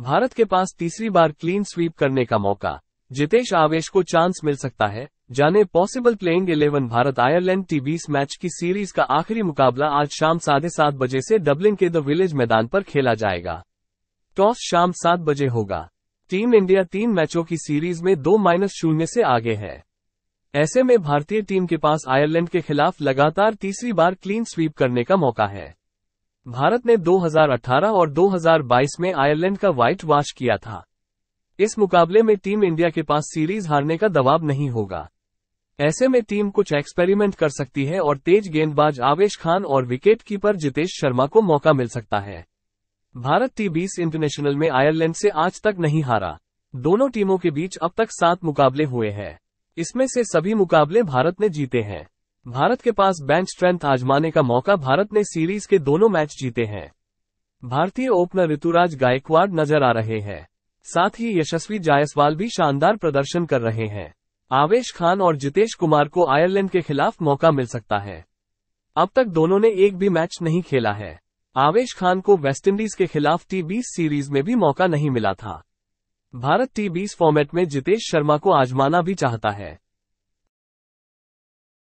भारत के पास तीसरी बार clean sweep करने का मौका जितेश आवेश को चांस मिल सकता है जाने possible playing eleven Bharat Ireland T बीस मैच की सीरीज का आखिरी मुकाबला आज शाम साढ़े सात बजे से डबलिन के द विलेज मैदान पर खेला जाएगा टॉस शाम सात बजे होगा टीम इंडिया तीन मैचों की सीरीज में दो माइनस शून्य से आगे है ऐसे में भारतीय टीम के पास आयरलैंड के खिलाफ लगातार तीसरी बार क्लीन स्वीप करने का मौका है भारत ने 2018 और 2022 में आयरलैंड का व्हाइट वॉश किया था इस मुकाबले में टीम इंडिया के पास सीरीज हारने का दबाव नहीं होगा ऐसे में टीम कुछ एक्सपेरिमेंट कर सकती है और तेज गेंदबाज आवेश खान और विकेटकीपर जितेश शर्मा को मौका मिल सकता है भारत टी बीस इंटरनेशनल में आयरलैंड से आज तक नहीं हारा दोनों टीमों के बीच अब तक सात मुकाबले हुए हैं इसमें से सभी मुकाबले भारत ने जीते हैं भारत के पास बैंक स्ट्रेंथ आजमाने का मौका भारत ने सीरीज के दोनों मैच जीते हैं भारतीय ओपनर ऋतुराज गायकवाड़ नजर आ रहे हैं साथ ही यशस्वी जायसवाल भी शानदार प्रदर्शन कर रहे हैं आवेश खान और जितेश कुमार को आयरलैंड के खिलाफ मौका मिल सकता है अब तक दोनों ने एक भी मैच नहीं खेला है आवेश खान को वेस्टइंडीज के खिलाफ टी बीस सीरीज में भी मौका नहीं मिला था भारत टी बीस फॉर्मेट में जितेश शर्मा को आजमाना भी चाहता है